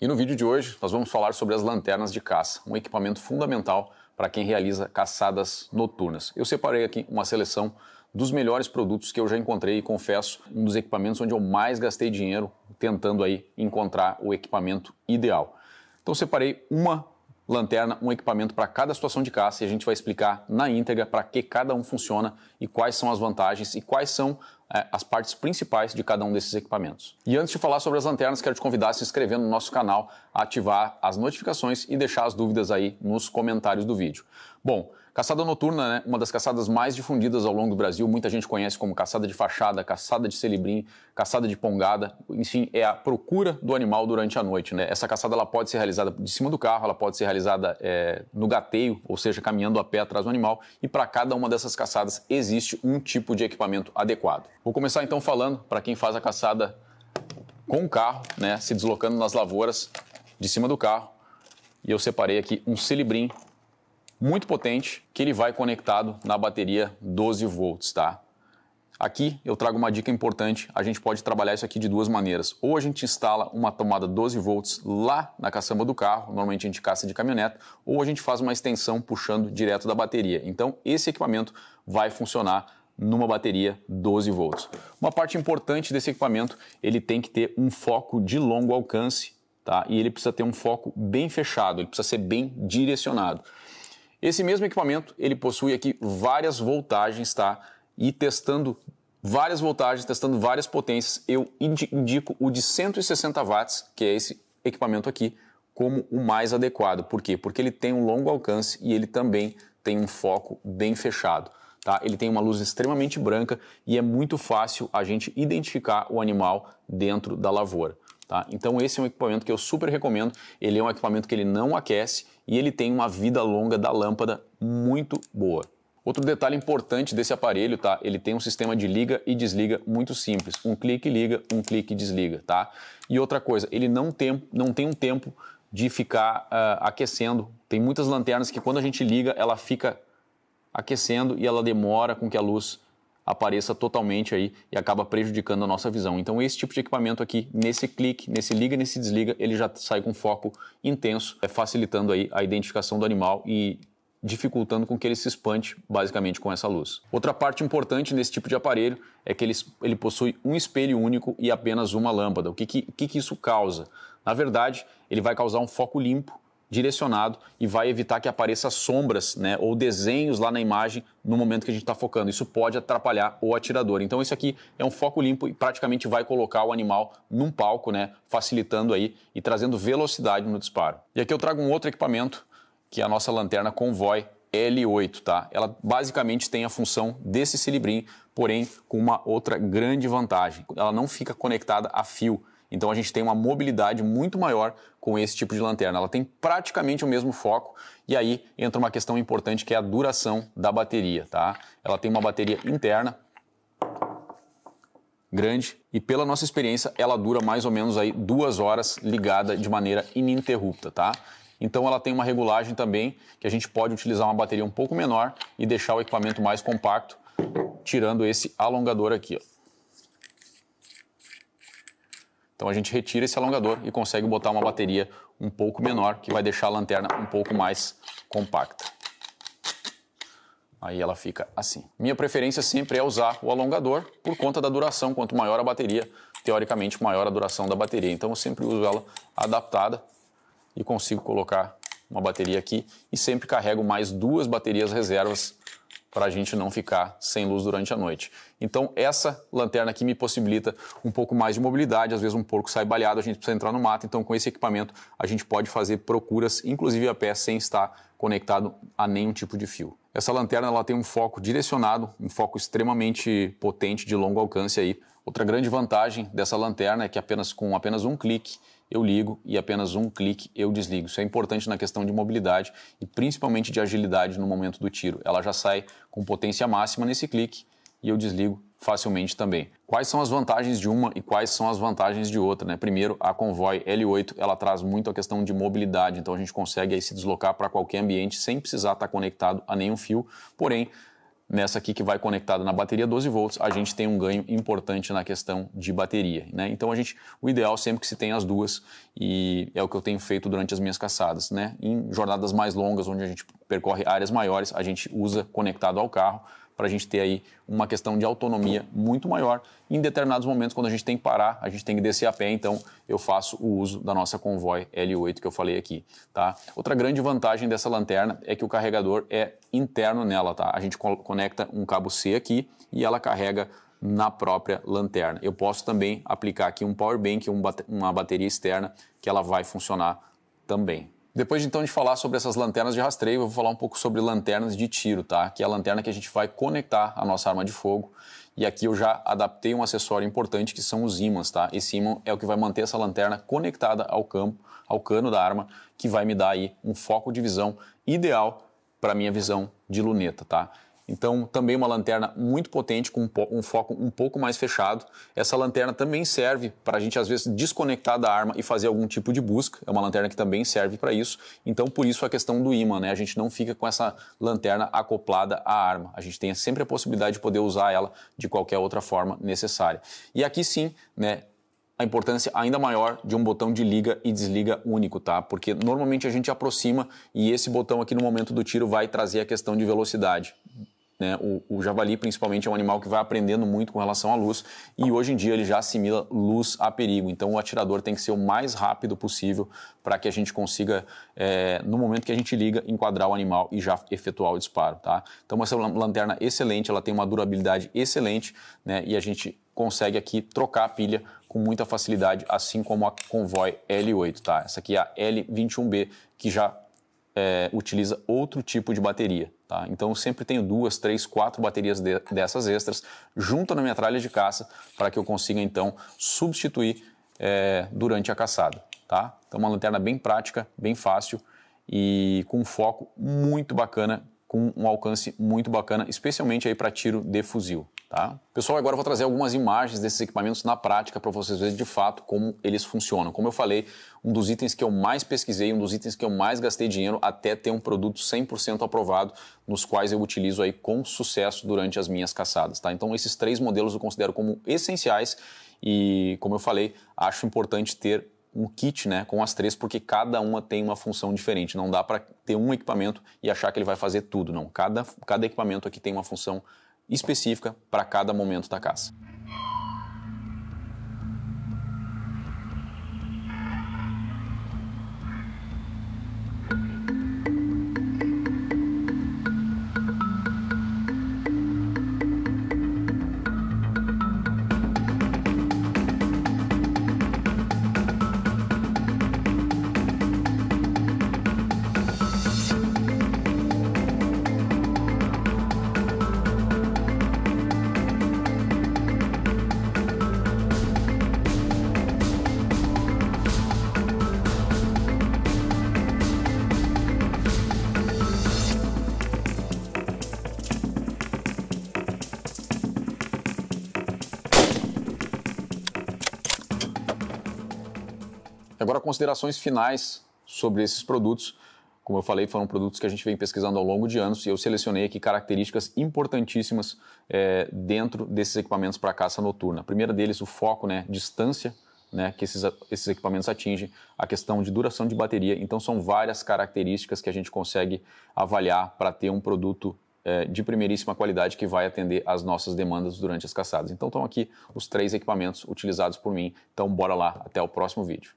E no vídeo de hoje nós vamos falar sobre as lanternas de caça, um equipamento fundamental para quem realiza caçadas noturnas. Eu separei aqui uma seleção dos melhores produtos que eu já encontrei e confesso, um dos equipamentos onde eu mais gastei dinheiro tentando aí encontrar o equipamento ideal. Então separei uma lanterna, um equipamento para cada situação de caça e a gente vai explicar na íntegra para que cada um funciona e quais são as vantagens e quais são é, as partes principais de cada um desses equipamentos. E antes de falar sobre as lanternas, quero te convidar a se inscrever no nosso canal, ativar as notificações e deixar as dúvidas aí nos comentários do vídeo. Bom, caçada noturna, né, uma das caçadas mais difundidas ao longo do Brasil, muita gente conhece como caçada de fachada, caçada de celebrim, caçada de pongada, enfim, é a procura do animal durante a noite. Né? Essa caçada ela pode ser realizada de cima do carro, ela pode ser realizada é, no gateio, ou seja, caminhando a pé atrás do animal, e para cada uma dessas caçadas existe um tipo de equipamento adequado. Vou começar então falando para quem faz a caçada com o carro, né, se deslocando nas lavouras de cima do carro. E eu separei aqui um celebrim muito potente que ele vai conectado na bateria 12 volts, tá? Aqui eu trago uma dica importante, a gente pode trabalhar isso aqui de duas maneiras. Ou a gente instala uma tomada 12 volts lá na caçamba do carro, normalmente a gente caça de caminhoneta, ou a gente faz uma extensão puxando direto da bateria. Então esse equipamento vai funcionar numa bateria 12 volts. Uma parte importante desse equipamento, ele tem que ter um foco de longo alcance, tá? E ele precisa ter um foco bem fechado, ele precisa ser bem direcionado. Esse mesmo equipamento, ele possui aqui várias voltagens, tá? E testando várias voltagens, testando várias potências, eu indico o de 160 watts, que é esse equipamento aqui, como o mais adequado. Por quê? Porque ele tem um longo alcance e ele também tem um foco bem fechado. Tá? Ele tem uma luz extremamente branca e é muito fácil a gente identificar o animal dentro da lavoura. Tá? Então esse é um equipamento que eu super recomendo. Ele é um equipamento que ele não aquece e ele tem uma vida longa da lâmpada muito boa. Outro detalhe importante desse aparelho, tá? Ele tem um sistema de liga e desliga muito simples. Um clique liga, um clique desliga, tá? E outra coisa, ele não tem, não tem um tempo de ficar uh, aquecendo. Tem muitas lanternas que quando a gente liga, ela fica aquecendo e ela demora com que a luz apareça totalmente aí e acaba prejudicando a nossa visão. Então esse tipo de equipamento aqui, nesse clique, nesse liga, nesse desliga, ele já sai com foco intenso, é, facilitando aí a identificação do animal e dificultando com que ele se espante basicamente com essa luz. Outra parte importante nesse tipo de aparelho é que ele, ele possui um espelho único e apenas uma lâmpada. O que, que, que, que isso causa? Na verdade, ele vai causar um foco limpo direcionado e vai evitar que apareça sombras né, ou desenhos lá na imagem no momento que a gente está focando. Isso pode atrapalhar o atirador. Então esse aqui é um foco limpo e praticamente vai colocar o animal num palco, né, facilitando aí e trazendo velocidade no disparo. E aqui eu trago um outro equipamento, que é a nossa lanterna Convoy L8, tá? Ela basicamente tem a função desse cilindrinho, porém com uma outra grande vantagem. Ela não fica conectada a fio. Então a gente tem uma mobilidade muito maior com esse tipo de lanterna. Ela tem praticamente o mesmo foco e aí entra uma questão importante que é a duração da bateria, tá? Ela tem uma bateria interna grande e pela nossa experiência ela dura mais ou menos aí duas horas ligada de maneira ininterrupta, tá? Então ela tem uma regulagem também que a gente pode utilizar uma bateria um pouco menor e deixar o equipamento mais compacto, tirando esse alongador aqui, ó. Então a gente retira esse alongador e consegue botar uma bateria um pouco menor, que vai deixar a lanterna um pouco mais compacta. Aí ela fica assim. Minha preferência sempre é usar o alongador por conta da duração. Quanto maior a bateria, teoricamente maior a duração da bateria. Então eu sempre uso ela adaptada e consigo colocar uma bateria aqui e sempre carrego mais duas baterias reservas para a gente não ficar sem luz durante a noite. Então, essa lanterna aqui me possibilita um pouco mais de mobilidade, às vezes um porco sai baleado, a gente precisa entrar no mato, então com esse equipamento a gente pode fazer procuras, inclusive a pé, sem estar conectado a nenhum tipo de fio. Essa lanterna ela tem um foco direcionado, um foco extremamente potente de longo alcance aí. Outra grande vantagem dessa lanterna é que apenas com apenas um clique eu ligo e apenas um clique eu desligo. Isso é importante na questão de mobilidade e principalmente de agilidade no momento do tiro. Ela já sai com potência máxima nesse clique e eu desligo facilmente também. Quais são as vantagens de uma e quais são as vantagens de outra? Né? Primeiro, a Convoy L8 ela traz muito a questão de mobilidade, então a gente consegue aí se deslocar para qualquer ambiente sem precisar estar conectado a nenhum fio. Porém, Nessa aqui que vai conectada na bateria 12 volts, a gente tem um ganho importante na questão de bateria. Né? Então a gente, o ideal sempre que se tem as duas e é o que eu tenho feito durante as minhas caçadas, né? Em jornadas mais longas, onde a gente percorre áreas maiores, a gente usa conectado ao carro para a gente ter aí uma questão de autonomia muito maior. Em determinados momentos, quando a gente tem que parar, a gente tem que descer a pé, então eu faço o uso da nossa Convoy L8 que eu falei aqui, tá? Outra grande vantagem dessa lanterna é que o carregador é interno nela, tá? A gente conecta um cabo C aqui e ela carrega na própria lanterna. Eu posso também aplicar aqui um power bank, uma bateria externa, que ela vai funcionar também. Depois então de falar sobre essas lanternas de rastreio, eu vou falar um pouco sobre lanternas de tiro, tá? Que é a lanterna que a gente vai conectar a nossa arma de fogo. E aqui eu já adaptei um acessório importante que são os ímãs, tá? Esse ímã é o que vai manter essa lanterna conectada ao campo, ao cano da arma, que vai me dar aí um foco de visão ideal para minha visão de luneta, tá? Então, também uma lanterna muito potente, com um foco um pouco mais fechado. Essa lanterna também serve para a gente, às vezes, desconectar da arma e fazer algum tipo de busca. É uma lanterna que também serve para isso. Então, por isso a questão do imã, né? A gente não fica com essa lanterna acoplada à arma. A gente tem sempre a possibilidade de poder usar ela de qualquer outra forma necessária. E aqui sim, né? a importância ainda maior de um botão de liga e desliga único, tá? Porque normalmente a gente aproxima e esse botão aqui no momento do tiro vai trazer a questão de velocidade. Né? O, o, javali, principalmente, é um animal que vai aprendendo muito com relação à luz e hoje em dia ele já assimila luz a perigo. Então, o atirador tem que ser o mais rápido possível para que a gente consiga, é, no momento que a gente liga, enquadrar o animal e já efetuar o disparo. Tá? Então, essa lanterna excelente, ela tem uma durabilidade excelente né? e a gente consegue aqui trocar a pilha com muita facilidade, assim como a Convoy L8. Tá? Essa aqui é a L21B, que já é, utiliza outro tipo de bateria. Tá? Então eu sempre tenho duas, três, quatro baterias de, dessas extras junto na minha tralha de caça para que eu consiga então substituir é, durante a caçada. Tá? Então uma lanterna bem prática, bem fácil e com foco muito bacana, com um alcance muito bacana, especialmente aí para tiro de fuzil. Tá? Pessoal, agora eu vou trazer algumas imagens desses equipamentos na prática para vocês verem de fato como eles funcionam. Como eu falei, um dos itens que eu mais pesquisei, um dos itens que eu mais gastei dinheiro até ter um produto 100% aprovado, nos quais eu utilizo aí com sucesso durante as minhas caçadas. Tá? Então, esses três modelos eu considero como essenciais e, como eu falei, acho importante ter um kit né, com as três, porque cada uma tem uma função diferente. Não dá para ter um equipamento e achar que ele vai fazer tudo, não. Cada, cada equipamento aqui tem uma função diferente específica para cada momento da caça. considerações finais sobre esses produtos. Como eu falei, foram produtos que a gente vem pesquisando ao longo de anos e eu selecionei aqui características importantíssimas é, dentro desses equipamentos para caça noturna. A primeira deles, o foco, né, distância, né, que esses, esses equipamentos atingem, a questão de duração de bateria. Então, são várias características que a gente consegue avaliar para ter um produto é, de primeiríssima qualidade que vai atender às nossas demandas durante as caçadas. Então, estão aqui os três equipamentos utilizados por mim. Então, bora lá, até o próximo vídeo.